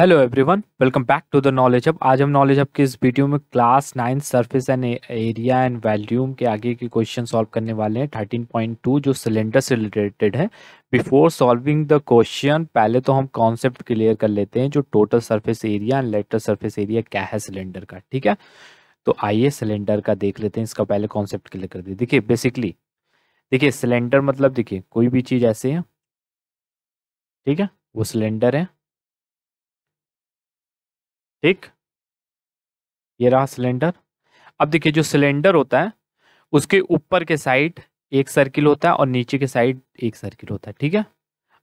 hello everyone welcome back to the knowledge hub आज हम knowledge hub के इस वीडियो में class nine surface and area and volume के आगे के क्वेश्चन सॉल्व करने वाले हैं थर्टीन पॉइंट टू जो सिलेंडर से रिलेटेड है बिफोर सॉल्विंग द क्वेश्चन पहले तो हम कॉन्सेप्ट क्लियर कर लेते हैं जो total surface area and lateral surface area क्या है सिलेंडर का ठीक है तो आइए सिलेंडर का देख लेते हैं इसका पहले कॉन्सेप्ट क्लियर कर दिए देखिए बेसिकली देखिए सिलेंडर मतलब देखिए कोई भी चीज़ ऐसे है ठीक है वो सिलेंडर है ठीक ये रहा सिलेंडर अब देखिए जो सिलेंडर होता है उसके ऊपर के साइड एक सर्किल होता है और नीचे के साइड एक सर्किल होता है ठीक है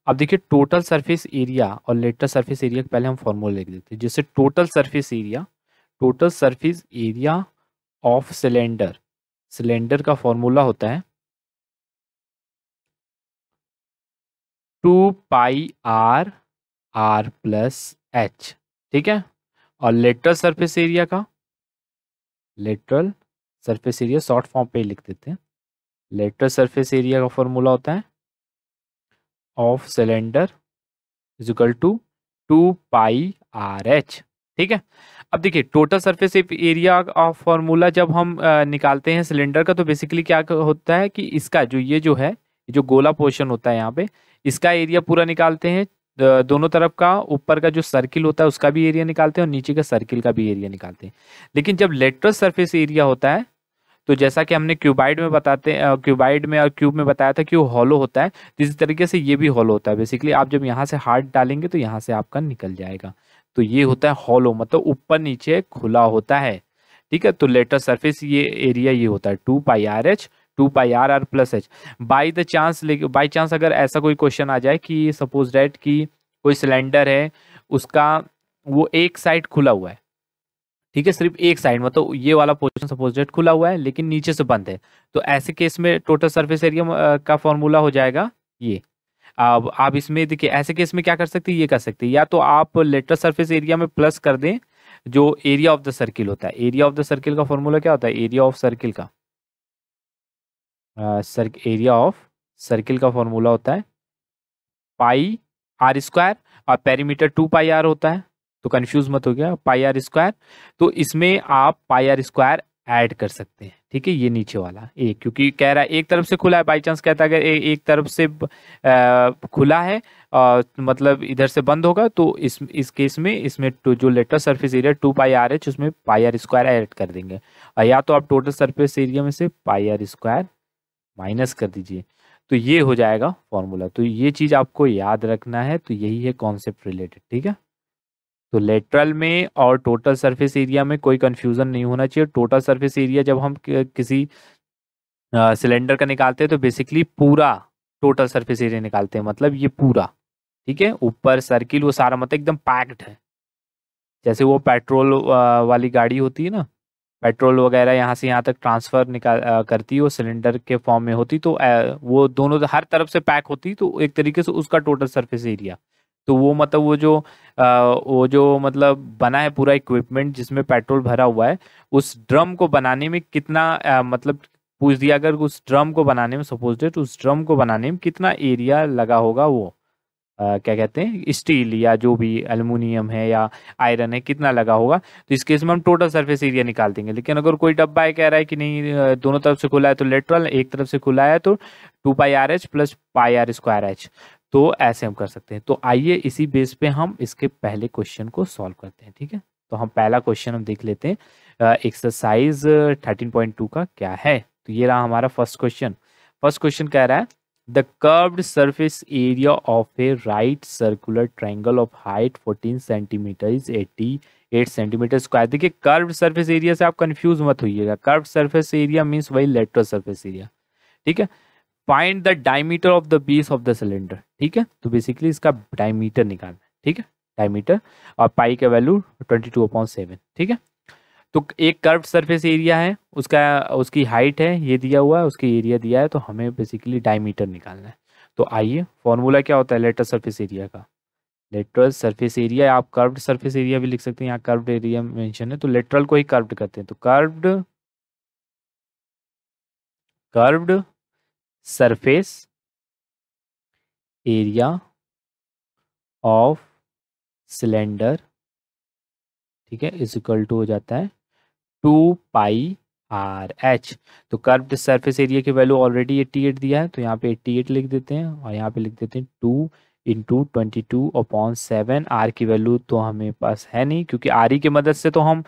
अब देखिए टोटल सरफेस एरिया और लेटर सरफेस एरिया पहले हम फॉर्मूला लिख देते हैं जैसे total surface area total surface area of cylinder cylinder का फॉर्मूला होता है two pi are are plus h ठीक है और लेटरल सरफेस एरिया का lateral surface area short form पे लिख देते हैं लेटरल सरफेस एरिया का फॉर्मूला होता है of cylinder is equal to two pi R H ठीक है अब देखिए total surface area of formula जब हम निकालते हैं सिलेंडर का तो बेसिकली क्या होता है कि इसका जो ये जो है जो गोला पोर्शन होता है यहाँ पे इसका एरिया पूरा निकालते हैं दोनों तरफ का ऊपर का जो सर्किल होता है उसका भी एरिया निकालते हैं और नीचे का सर्किल का भी एरिया निकालते हैं लेकिन जब लेटरल सरफेस एरिया होता है तो जैसा कि हमने क्यूबाइड में बताते क्यूबाइड में और क्यूब में बताया था कि वो हॉलो होता है तो इसी तरीके से ये भी हॉलो होता है बेसिकली आप जब यहाँ से हार्ट डालेंगे तो यहाँ से आपका निकल जाएगा तो ये होता है हॉलो मतलब ऊपर नीचे खुला होता है ठीक है तो लेटर सरफेस ये एरिया ये होता है two pi are h two pi are are plus h by the chance by chance अगर ऐसा कोई क्वेश्चन आ जाए कि सपोज डेट कि कोई सिलेंडर है उसका वो एक साइड खुला हुआ है ठीक है सिर्फ एक साइड मतलब ये वाला पोर्शन सपोज डेट खुला हुआ है लेकिन नीचे से बंद है तो ऐसे केस में टोटल सर्फेस एरिया का फॉर्मूला हो जाएगा ये अब आप इसमें देखिए ऐसे केस में क्या कर सकते हैं ये कर सकते हैं या तो आप लेटर सरफेस एरिया में प्लस कर दें जो एरिया ऑफ द सर्किल होता है एरिया ऑफ द सर्किल का फॉर्मूला क्या होता है एरिया ऑफ सर्किल का एरिया ऑफ सर्किल का फॉर्मूला होता है पाई आर स्क्वायर और पेरीमीटर टू पाई आर होता है तो कंफ्यूज मत हो गया पाई आर स्क्वायर तो इसमें आप पाई आर स्क्वायर ऐड कर सकते हैं ठीक है ये नीचे वाला एक क्योंकि कह रहा है एक तरफ से खुला है बाई चांस कहता है अगर एक तरफ से खुला है आ, मतलब इधर से बंद होगा तो इस इस केस में इसमें तो जो lateral surface area two pi are h उसमें पाई आर स्क्वायर ऐड कर देंगे या तो आप टोटल सरफेस एरिया में से पाई आर स्क्वायर माइनस कर दीजिए तो ये हो जाएगा फॉर्मूला तो ये चीज़ आपको याद रखना है तो यही है कॉन्सेप्ट रिलेटेड ठीक है तो लेटरल में और टोटल सरफेस एरिया में कोई कन्फ्यूज़न नहीं होना चाहिए टोटल सरफेस एरिया जब हम किसी सिलेंडर का निकालते हैं तो बेसिकली पूरा टोटल सरफेस एरिया निकालते हैं मतलब ये पूरा ठीक है ऊपर सर्किल वो सारा मतलब एकदम पैक्ड है जैसे वो पेट्रोल वाली गाड़ी होती है ना पेट्रोल वगैरह यहाँ से यहाँ तक ट्रांसफ़र निकाल करती वो सिलेंडर के फॉर्म में होती तो वो दोनों तो हर तरफ से पैक होती तो एक तरीके से उसका टोटल सरफेस एरिया तो वो मतलब वो जो आ, वो जो मतलब बना है पूरा इक्विपमेंट जिसमें पेट्रोल भरा हुआ है उस ड्रम को बनाने में कितना आ, मतलब पूछ दिया अगर उस ड्रम को बनाने में सपोज डेट उस ड्रम को बनाने में कितना एरिया लगा होगा वो क्या कहते हैं स्टील या जो भी एलमिनियम है या आयरन है कितना लगा होगा तो इस केस में हम टोटल सरफेस एरिया निकाल देंगे लेकिन अगर कोई डब्बा है कह रहा है कि नहीं दोनों तरफ से खुला है तो लेटरल एक तरफ से खुला है तो two pi are h plus pi are square h तो ऐसे हम कर सकते हैं तो आइए इसी बेस पे हम इसके पहले क्वेश्चन को सॉल्व करते हैं ठीक है तो हम पहला क्वेश्चन हम देख लेते हैं एक्सरसाइज थर्टीन पॉइंट टू का क्या है तो ये रहा हमारा फर्स्ट क्वेश्चन फर्स्ट क्वेश्चन कह रहा है the curved surface area of a right circular triangle of height 14 centimetre is 88 centimetre square देखिए कर्व्ड सरफेस एरिया से आप कंफ्यूज मत होइएगा कर्व्ड सरफेस एरिया मींस वही लेटरल सरफेस एरिया ठीक है find the diameter of the base of the cylinder ठीक है तो बेसिकली इसका डायमीटर निकालना है ठीक है डायमीटर और पाई का value twenty two upon seven ठीक है तो एक कर्व्ड सरफेस एरिया है उसका उसकी हाइट है ये दिया हुआ है उसके एरिया दिया है तो हमें बेसिकली डायमीटर निकालना है तो आइए फॉर्मूला क्या होता है लेटर सरफेस एरिया का लेटरल सरफेस एरिया आप कर्व्ड सरफेस एरिया भी लिख सकते हैं यहाँ कर्व्ड एरिया मेंशन है तो लेटरल को ही कर्व्ड करते हैं तो curved curved surface area of cylinder ठीक है इज इक्वल टू हो जाता है टू पाई आर एच तो कर्व्ड सरफेस एरिया की वैल्यू ऑलरेडी एट्टी एट दिया है तो यहाँ पे एट लिख देते हैं और यहाँ पे लिख देते हैं two into twenty two upon seven are की वैल्यू तो हमें पास है नहीं क्योंकि आर ई की मदद से तो हम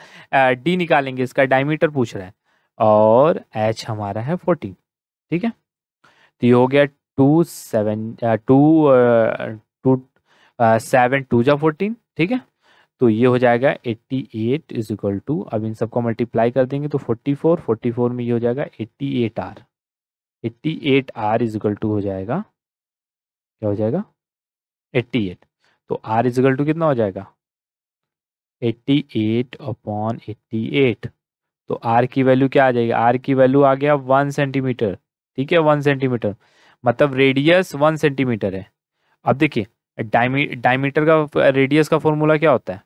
डी निकालेंगे इसका डायमीटर पूछ रहा है और एच हमारा है फोर्टीन ठीक है तो ये हो गया two seven two two seven two जा फोर्टीन ठीक है तो ये हो जाएगा 88 एट इज इक्वल टू अब इन सबको मल्टीप्लाई कर देंगे तो 44 44 में ये हो जाएगा eight R eight R is equal to हो जाएगा क्या हो जाएगा 88 तो आर इज इक्वल टू कितना हो जाएगा 88 एट अपॉन एट्टी तो आर की वैल्यू क्या आ जाएगी आर की वैल्यू आ गया वन सेंटीमीटर ठीक है वन सेंटीमीटर मतलब रेडियस वन सेंटीमीटर है अब देखिए डायमी डायमीटर का रेडियस का फॉर्मूला क्या होता है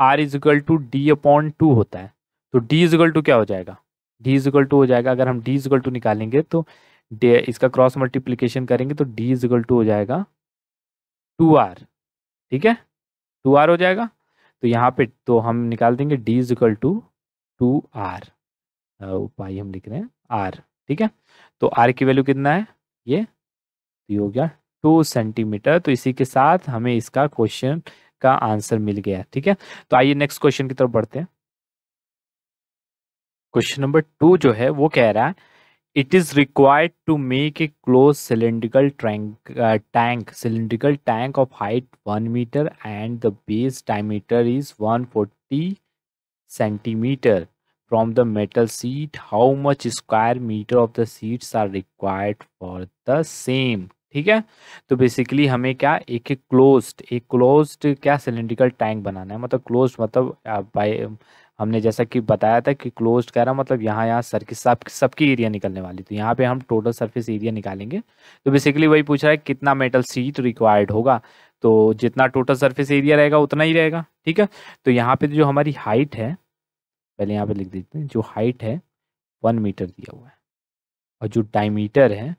R is equal to D upon two होता है तो डी इज इक्वल टू क्या हो जाएगा डी इज इक्वल टू हो जाएगा अगर हम डी इज इक्वल टू निकालेंगे तो इसका क्रॉस मल्टीप्लीकेशन करेंगे तो डी इज इक्वल टू हो जाएगा टू आर ठीक है टू आर हो जाएगा तो यहाँ पे तो हम निकाल देंगे D is equal to two R उपाय हम लिख रहे हैं आर ठीक है तो आर की वैल्यू कितना है ये हो गया टू सेंटीमीटर तो इसी के साथ हमें इसका क्वेश्चन का आंसर मिल गया ठीक है तो आइए नेक्स्ट क्वेश्चन की तरफ बढ़ते हैं क्वेश्चन नंबर टू जो है वो कह रहा है it is required to make a close cylindrical tank tank cylindrical tank of height one metre and the base diameter is one forty centimetre from the metal sheet how much square metre of the sheets are required for the same ठीक है तो basically हमें क्या एक एक closed एक closed क्या cylindrical tank बनाना है मतलब क्लोज्ड मतलब बाय हमने जैसा कि बताया था कि क्लोज कह रहा मतलब यहाँ यहाँ सर की सब सबकी एरिया निकलने वाली तो यहाँ पे हम टोटल सरफेस एरिया निकालेंगे तो बेसिकली वही पूछ रहा है कितना मेटल सीट रिक्वायर्ड होगा तो जितना टोटल सर्फेस एरिया रहेगा उतना ही रहेगा ठीक है तो यहाँ पर जो हमारी हाइट है पहले यहाँ पर लिख देते हैं जो हाइट है वन मीटर दिया हुआ है और जो डायमीटर है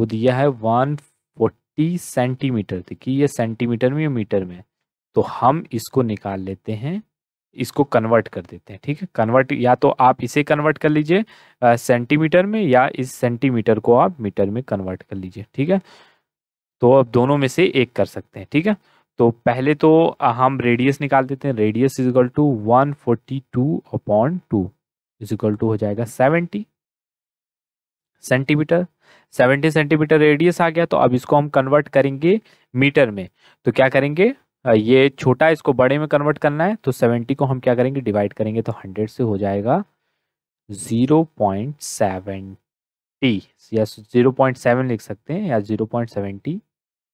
वो दिया है वन फोर्टी सेंटीमीटर देखिए ये सेंटीमीटर में या मीटर में तो हम इसको निकाल लेते हैं इसको कन्वर्ट कर देते हैं ठीक है कन्वर्ट या तो आप इसे कन्वर्ट कर लीजिए सेंटीमीटर में या इस सेंटीमीटर को आप मीटर में कन्वर्ट कर लीजिए ठीक है तो अब दोनों में से एक कर सकते हैं ठीक है तो पहले तो हम रेडियस निकाल देते हैं radius is equal to one forty two upon two is equal to हो जाएगा seventy centimetre seventy centimetre radius आ गया तो अब इसको हम कन्वर्ट करेंगे मीटर में तो क्या करेंगे ये छोटा इसको बड़े में कन्वर्ट करना है तो सेवेंटी को हम क्या करेंगे डिवाइड करेंगे तो हंड्रेड से हो जाएगा जीरो पॉइंट सेवेंटी या जीरो पॉइंट सेवन लिख सकते हैं या जीरो पॉइंट सेवेंटी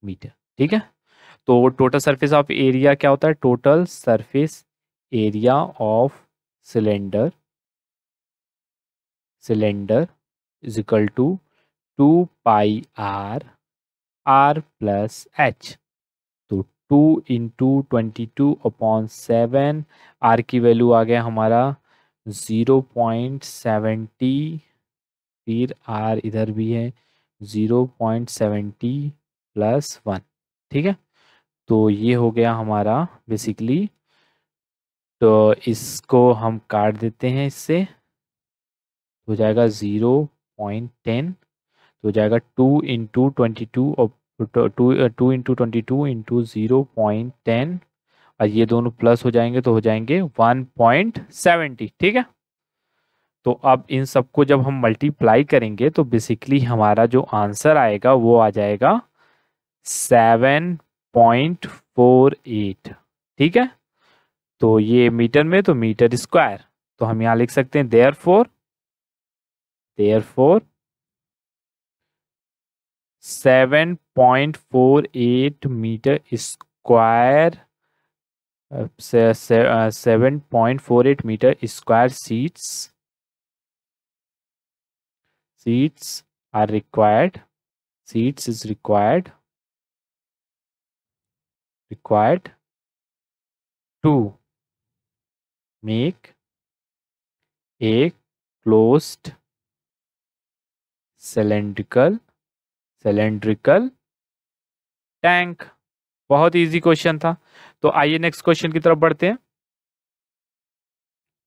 मीटर ठीक है तो टोटल सरफेस ऑफ एरिया क्या होता है total surface area of cylinder cylinder is equal to two pi are are plus H तो two into twenty two upon seven are की वैल्यू आ गया हमारा ज़ीरो पॉइंट सेवेंटी फिर आर इधर भी है zero point seventy plus one ठीक है तो ये हो गया हमारा बेसिकली तो इसको हम काट देते हैं इससे हो जाएगा ज़ीरो पॉइंट टेन तो हो जाएगा टू इंटू ट्वेंटी टू और two two into twenty two into zero point ten और ये दोनों प्लस हो जाएंगे तो हो जाएंगे वन पॉइंट सेवेंटी ठीक है तो अब इन सबको जब हम मल्टीप्लाई करेंगे तो बेसिकली हमारा जो आंसर आएगा वो आ जाएगा सेवन पॉइंट फोर एट ठीक है तो ये मीटर में तो मीटर स्क्वायर तो हम यहाँ लिख सकते हैं therefore therefore 7.48 meter square uh, uh 7.48 meter square seats seats are required seats is required required to make a closed cylindrical cylindrical tank बहुत इजी क्वेश्चन था तो आइए नेक्स्ट क्वेश्चन की तरफ बढ़ते हैं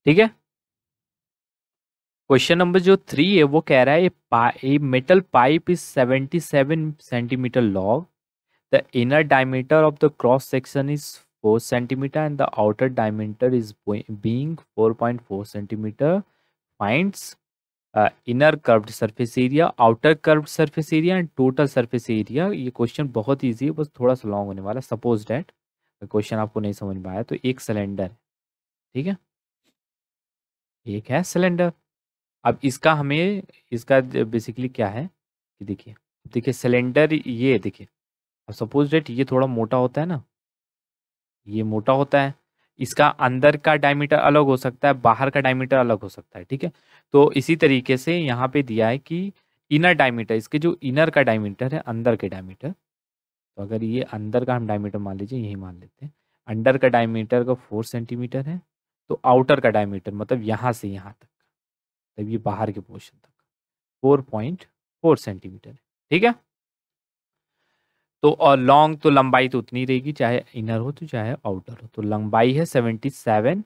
ठीक है क्वेश्चन नंबर जो थ्री है वो कह रहा है a, metal pipe is seventy seven centimetre long the inner diameter of the cross section is four centimetre and the outer diameter is being four centimetre finds inner curved surface area outer curved surface area and total surface area ये question बहुत easy है बस थोड़ा सा long होने वाला suppose that question आपको नहीं समझ में आया तो एक सिलेंडर ठीक है एक है सिलेंडर अब इसका हमें इसका बेसिकली क्या है कि देखिए देखिए सिलेंडर ये देखिए अब सपोज डेट ये थोड़ा मोटा होता है ना ये मोटा होता है इसका अंदर का डायमीटर अलग हो सकता है बाहर का डायमीटर अलग हो सकता है ठीक है तो इसी तरीके से यहाँ पे दिया है कि इनर डायमीटर इसके जो इनर का डायमीटर है अंदर के डायमीटर तो अगर ये अंदर का हम डायमीटर मान लीजिए यही मान लेते हैं अंडर का डायमीटर का फोर सेंटीमीटर है तो आउटर का डायमीटर मतलब यहाँ से यहाँ तक तब मतलब ये बाहर के पोर्शन तक फोर पॉइंट फोर सेंटीमीटर है ठीक है तो और लॉन्ग तो लंबाई तो उतनी रहेगी चाहे इनर हो तो चाहे आउटर हो तो लंबाई है सेवेंटी सेवन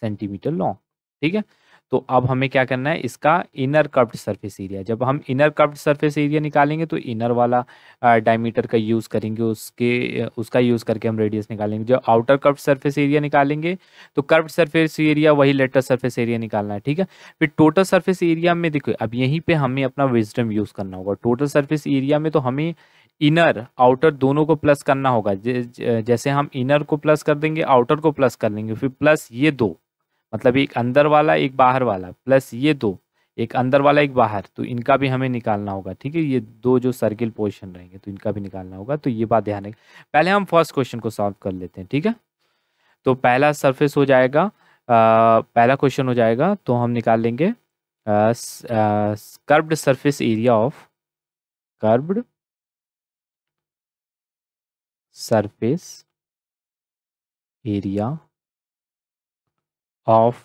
सेंटीमीटर लॉन्ग ठीक है तो अब हमें क्या करना है इसका इनर कर्व्ड सरफेस एरिया जब हम इनर कर्व्ड सरफेस एरिया निकालेंगे तो इनर वाला डायमीटर का यूज़ करेंगे उसके उसका यूज़ करके हम रेडियस निकालेंगे जब आउटर कर्व्ड सरफेस एरिया निकालेंगे तो कर्व्ड सरफेस एरिया वही लेटर सरफेस एरिया निकालना है ठीक है फिर टोटल सरफेस एरिया में देखो अब यहीं पर हमें अपना विजडम यूज़ करना होगा टोटल सर्फेस एरिया में तो हमें इनर आउटर दोनों को प्लस करना होगा जैसे हम इनर को प्लस कर देंगे आउटर को प्लस कर लेंगे फिर प्लस ये दो मतलब एक अंदर वाला एक बाहर वाला प्लस ये दो एक अंदर वाला एक बाहर तो इनका भी हमें निकालना होगा ठीक है ये दो जो सर्किल पोजिशन रहेंगे तो इनका भी निकालना होगा तो ये बात ध्यान रखें पहले हम फर्स्ट क्वेश्चन को सॉल्व कर लेते हैं ठीक है तो पहला सरफेस हो जाएगा आ, पहला क्वेश्चन हो जाएगा तो हम निकाल लेंगे curved surface area of curved surface area of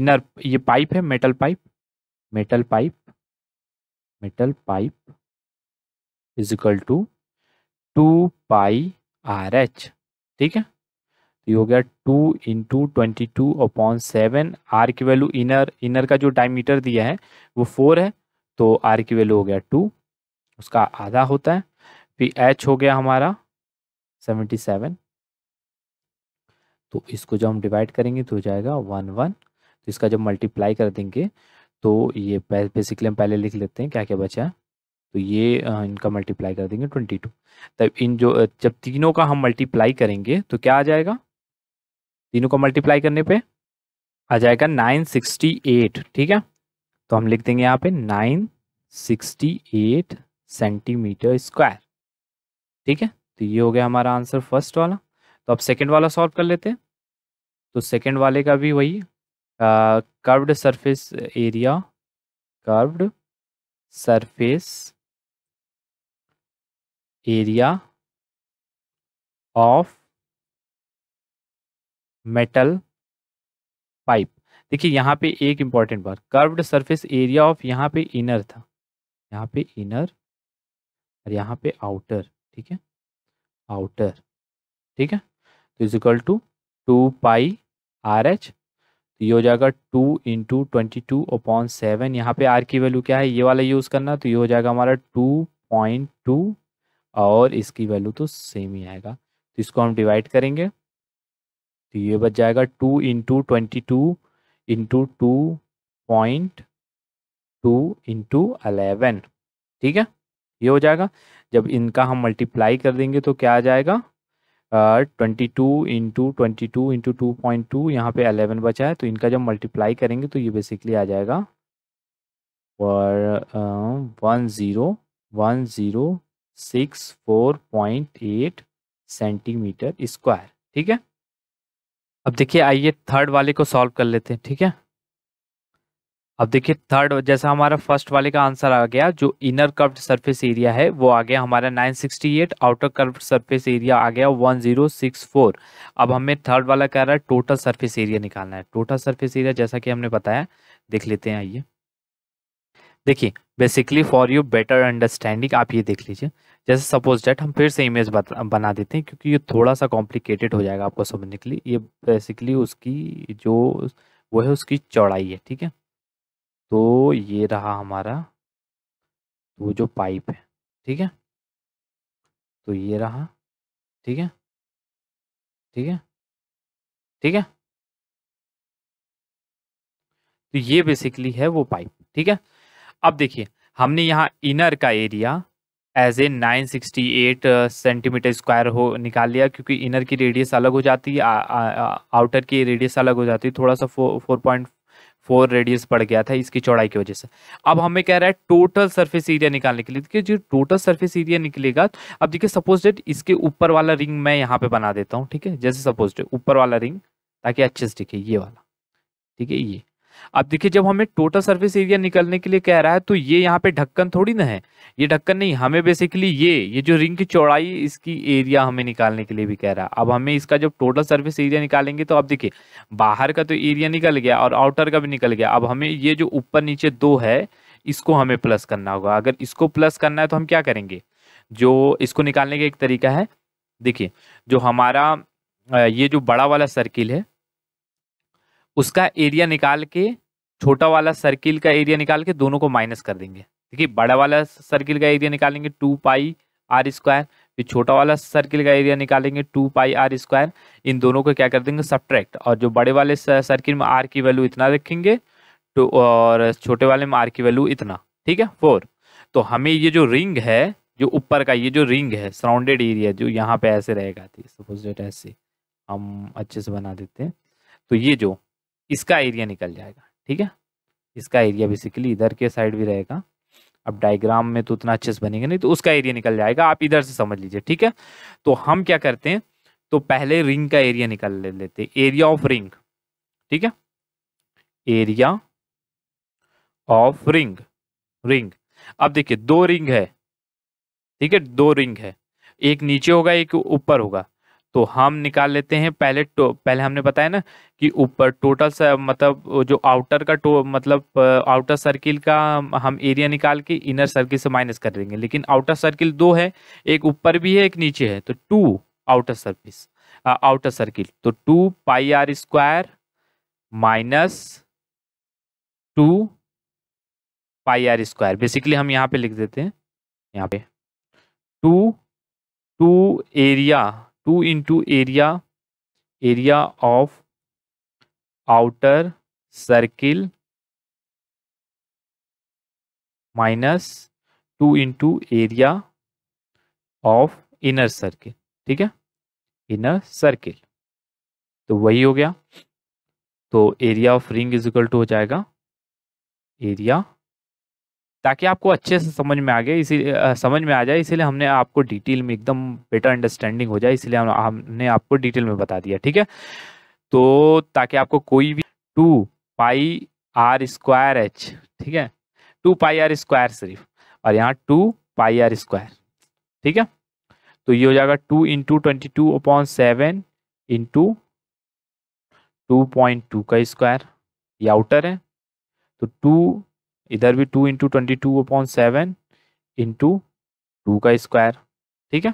inner ये पाइप है metal pipe metal pipe metal pipe is equal to two pi R H ठीक है तो ये हो गया two into twenty two upon seven are की वैल्यू इनर इनर का जो डायमीटर दिया है वो फोर है तो आर की वैल्यू हो गया टू उसका आधा होता है फिर एच हो गया हमारा सेवेंटी सेवन तो इसको जब हम डिवाइड करेंगे तो हो जाएगा वन वन तो इसका जब मल्टीप्लाई कर देंगे तो ये बेसिकली हम पहले लिख लेते हैं क्या क्या बचा है तो ये इनका मल्टीप्लाई कर देंगे ट्वेंटी टू तब इन जो जब तीनों का हम मल्टीप्लाई करेंगे तो क्या आ जाएगा तीनों का मल्टीप्लाई करने पे आ जाएगा नाइन सिक्सटी एट ठीक है तो हम लिख देंगे यहाँ पे nine sixty eight centimetre square ठीक है तो ये हो गया हमारा आंसर फर्स्ट वाला तो अब सेकेंड वाला सॉल्व कर लेते हैं तो सेकेंड वाले का भी वही curved surface area curved surface area of metal pipe देखिए यहाँ पे एक इम्पॉर्टेंट बात कर्व्ड सरफेस एरिया ऑफ यहाँ पे इनर था यहाँ पे इनर और यहाँ पे आउटर ठीक है आउटर ठीक है तो is equal to two pi R H तो ये हो जाएगा two into twenty two upon seven यहाँ पे आर की वैल्यू क्या है ये वाला यूज़ करना तो ये हो जाएगा हमारा टू पॉइंट टू और इसकी वैल्यू तो सेम ही आएगा तो इसको हम डिवाइड करेंगे तो ये बच जाएगा two into twenty two into two point two into eleven ठीक है ये हो जाएगा जब इनका हम मल्टीप्लाई कर देंगे तो क्या आ जाएगा twenty two into twenty two into two point two यहाँ पे अलेवन बचा है तो इनका जब मल्टीप्लाई करेंगे तो ये बेसिकली आ जाएगा और one zero one zero six four point eight centimetre square ठीक है अब देखिए आइए थर्ड वाले को सॉल्व कर लेते हैं ठीक है अब देखिए थर्ड जैसा हमारा फर्स्ट वाले का आंसर आ गया जो इनर कर्व्ड सरफेस एरिया है वो आ गया हमारा 968 आउटर कर्व्ड सरफेस एरिया आ गया 1064 अब हमें थर्ड वाला कह रहा है टोटल सरफेस एरिया निकालना है टोटल सरफेस एरिया जैसा कि हमने बताया देख लेते हैं आइए देखिए basically for you better understanding आप ये देख लीजिए जैसे सपोज डेट हम फिर से इमेज बना देते हैं क्योंकि ये थोड़ा सा कॉम्प्लिकेटेड हो जाएगा आपको समझने के लिए ये बेसिकली उसकी जो वो है उसकी चौड़ाई है ठीक है तो ये रहा हमारा वो जो पाइप है ठीक है तो ये रहा ठीक है ठीक है ठीक है तो ये बेसिकली है वो पाइप ठीक है अब देखिए हमने यहाँ इनर का area as a 968 centimetre square हो निकाल लिया क्योंकि इनर की रेडियस अलग हो जाती है आउटर की रेडियस अलग हो जाती है थोड़ा सा फोर पॉइंट फोर रेडियस बढ़ गया था इसकी चौड़ाई की वजह से अब हमें कह रहा है टोटल सरफेस एरिया निकालने के लिए देखिए जो टोटल सरफेस एरिया निकलेगा अब देखिए सपोज डेट इसके ऊपर वाला रिंग मैं यहाँ पे बना देता हूँ ठीक है जैसे सपोज डेट ऊपर वाला रिंग ताकि अच्छे से दिखे ये वाला ठीक है ये अब देखिए जब हमें टोटल सरफेस एरिया निकलने के लिए कह रहा है तो ये यहाँ पे ढक्कन थोड़ी ना है ये ढक्कन नहीं हमें बेसिकली ये ये जो रिंग की चौड़ाई इसकी एरिया हमें निकालने के लिए भी कह रहा है अब हमें इसका जब टोटल सर्विस एरिया निकालेंगे तो अब देखिए बाहर का तो एरिया निकल गया और आउटर का भी निकल गया अब हमें ये जो ऊपर नीचे दो है इसको हमें प्लस करना होगा अगर इसको प्लस करना है तो हम क्या करेंगे जो इसको निकालने का एक तरीका है देखिए जो हमारा ये जो बड़ा वाला सर्किल है उसका एरिया निकाल के छोटा वाला सर्किल का एरिया निकाल के दोनों को माइनस कर देंगे देखिए बड़ा वाला सर्किल का एरिया निकालेंगे टू पाई आर स्क्वायर फिर छोटा वाला सर्किल का एरिया निकालेंगे टू पाई आर स्क्वायर इन दोनों को क्या कर देंगे सब्ट्रैक्ट और जो बड़े वाले सर्किल में आर की वैल्यू इतना रखेंगे तो और छोटे वाले में आर की वैल्यू इतना ठीक है फोर तो हमें ये जो रिंग है जो ऊपर का ये जो रिंग है सराउंडेड एरिया जो यहाँ पे ऐसे रहेगा सपोज तो डेट ऐसे हम अच्छे से बना देते हैं तो ये जो इसका एरिया निकल जाएगा ठीक है इसका एरिया बेसिकली इधर के साइड भी रहेगा अब डायग्राम में तो उतना अच्छे से बनेगा नहीं तो उसका एरिया निकल जाएगा आप इधर से समझ लीजिए ठीक है तो हम क्या करते हैं तो पहले रिंग का एरिया निकाल ले लेते हैं एरिया ऑफ रिंग ठीक है एरिया ऑफ रिंग रिंग अब देखिए दो रिंग है ठीक है दो रिंग है एक नीचे होगा एक ऊपर होगा तो हम निकाल लेते हैं पहले तो, पहले हमने बताया ना कि ऊपर टोटल मतलब जो आउटर का टो मतलब आउटर सर्किल का हम एरिया निकाल के इनर सर्किल से माइनस कर देंगे लेकिन आउटर सर्किल दो है एक ऊपर भी है एक नीचे है तो two outer surface outer circle तो two pi are square minus two pi are square basically हम यहाँ पे लिख देते हैं यहाँ पे two two area two into area area of outer circle minus two into area of inner circle ठीक है इनर सर्किल तो वही हो गया तो area of ring is equal to हो जाएगा एरिया ताकि आपको अच्छे से समझ में आ गए इसी समझ में आ जाए इसीलिए हमने आपको डिटेल में एकदम बेटर अंडरस्टैंडिंग हो जाए इसलिए हम, हमने आपको डिटेल में बता दिया ठीक है तो ताकि आपको कोई भी two pi are square H ठीक है टू पाई आर स्क्वायर सिर्फ और यहाँ टू पाई आर स्क्वायर ठीक है तो ये हो जाएगा two into twenty two upon seven into two point two का स्क्वायर ये आउटर है तो टू इधर भी two into twenty two upon seven into two का स्क्वायर ठीक है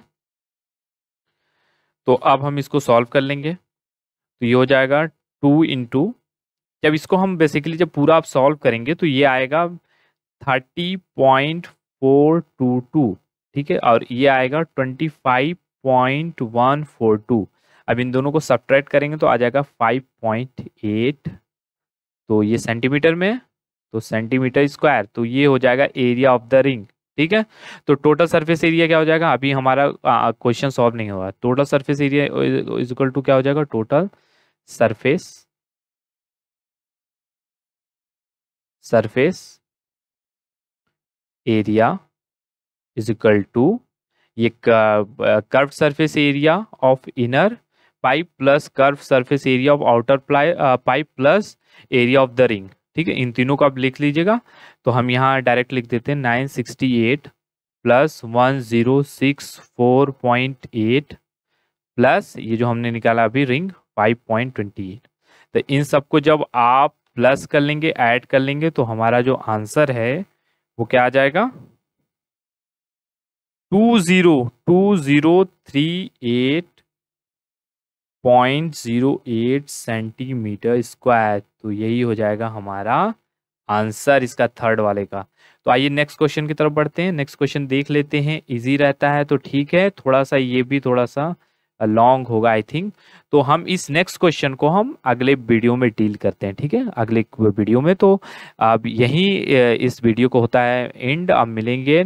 तो अब हम इसको सॉल्व कर लेंगे तो ये हो जाएगा टू इंटू जब इसको हम बेसिकली जब पूरा आप सॉल्व करेंगे तो ये आएगा thirty point four two two ठीक है और ये आएगा twenty five point one four two अब इन दोनों को सब्ट्रैक्ट करेंगे तो आ जाएगा फाइव पॉइंट एट तो ये सेंटीमीटर में तो सेंटीमीटर स्क्वायर तो ये हो जाएगा एरिया ऑफ द रिंग ठीक है तो टोटल सरफेस एरिया क्या हो जाएगा अभी हमारा क्वेश्चन सॉल्व नहीं हुआ total surface area is equal to क्या हो जाएगा total surface surface area is equal to ये curve surface area of inner pipe plus curve surface area of outer pipe plus area of the ring ठीक है इन तीनों को आप लिख लीजिएगा तो हम यहाँ डायरेक्ट लिख देते हैं nine sixty eight plus one zero six four point eight plus ये जो हमने निकाला अभी ring five point twenty eight तो इन सबको जब आप प्लस कर लेंगे ऐड कर लेंगे तो हमारा जो आंसर है वो क्या आ जाएगा two zero two zero three eight point zero eight centimetre square तो यही हो जाएगा हमारा आंसर इसका थर्ड वाले का तो आइए नेक्स्ट क्वेश्चन की तरफ बढ़ते हैं नेक्स्ट क्वेश्चन देख लेते हैं इजी रहता है तो ठीक है थोड़ा सा ये भी थोड़ा सा लॉन्ग होगा आई थिंक तो हम इस नेक्स्ट क्वेश्चन को हम अगले वीडियो में डील करते हैं ठीक है अगले वीडियो में तो अब यही इस वीडियो को होता है एंड अब मिलेंगे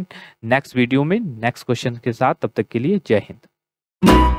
नेक्स्ट वीडियो में नेक्स्ट क्वेश्चन के साथ तब तक के लिए जय हिंद